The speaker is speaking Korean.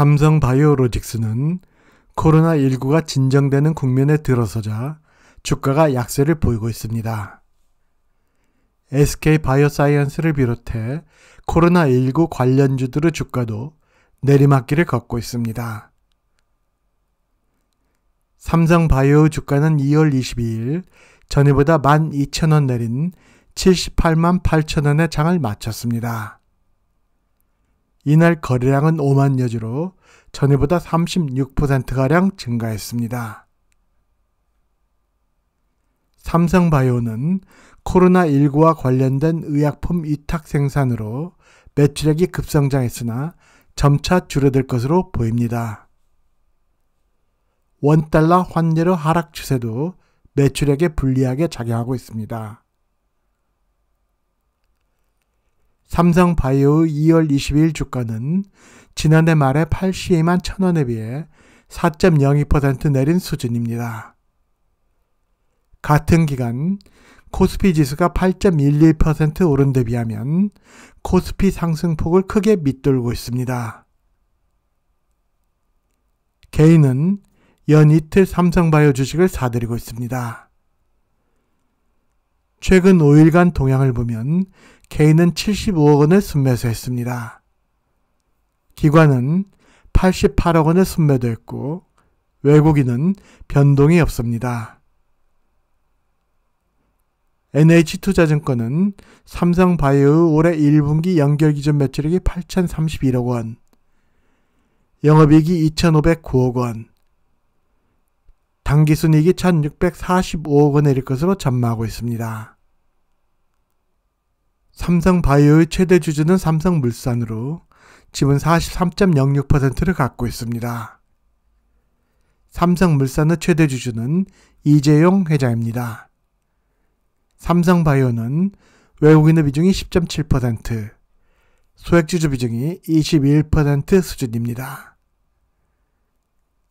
삼성 바이오로직스는 코로나19가 진정되는 국면에 들어서자 주가가 약세를 보이고 있습니다. SK 바이오사이언스를 비롯해 코로나19 관련주들의 주가도 내리막길을 걷고 있습니다. 삼성 바이오 주가는 2월 22일 전일보다 12,000원 내린 78만 8천원의 장을 마쳤습니다. 이날 거래량은 5만 여주로 전일보다 36%가량 증가했습니다. 삼성바이오는 코로나19와 관련된 의약품 위탁 생산으로 매출액이 급성장했으나 점차 줄어들 것으로 보입니다. 원달러 환율의 하락 추세도 매출액에 불리하게 작용하고 있습니다. 삼성바이오의 2월 22일 주가는 지난해 말에 82만 천원에 비해 4.02% 내린 수준입니다. 같은 기간 코스피 지수가 8.11% 오른 데 비하면 코스피 상승폭을 크게 밑돌고 있습니다. 개인은 연 이틀 삼성바이오 주식을 사들이고 있습니다. 최근 5일간 동향을 보면 개인은 75억 원을 순매수했습니다. 기관은 88억 원을 순매도했고 외국인은 변동이 없습니다. NH투자증권은 삼성바이오 올해 1분기 연결기준 매출액이 8,031억 원, 영업이익이 2,509억 원, 당기 순이익이 1,645억 원에 이를 것으로 전망하고 있습니다. 삼성바이오의 최대 주주는 삼성물산으로 지분 43.06%를 갖고 있습니다. 삼성물산의 최대 주주는 이재용 회장입니다. 삼성바이오는 외국인의 비중이 10.7%, 소액주주 비중이 21% 수준입니다.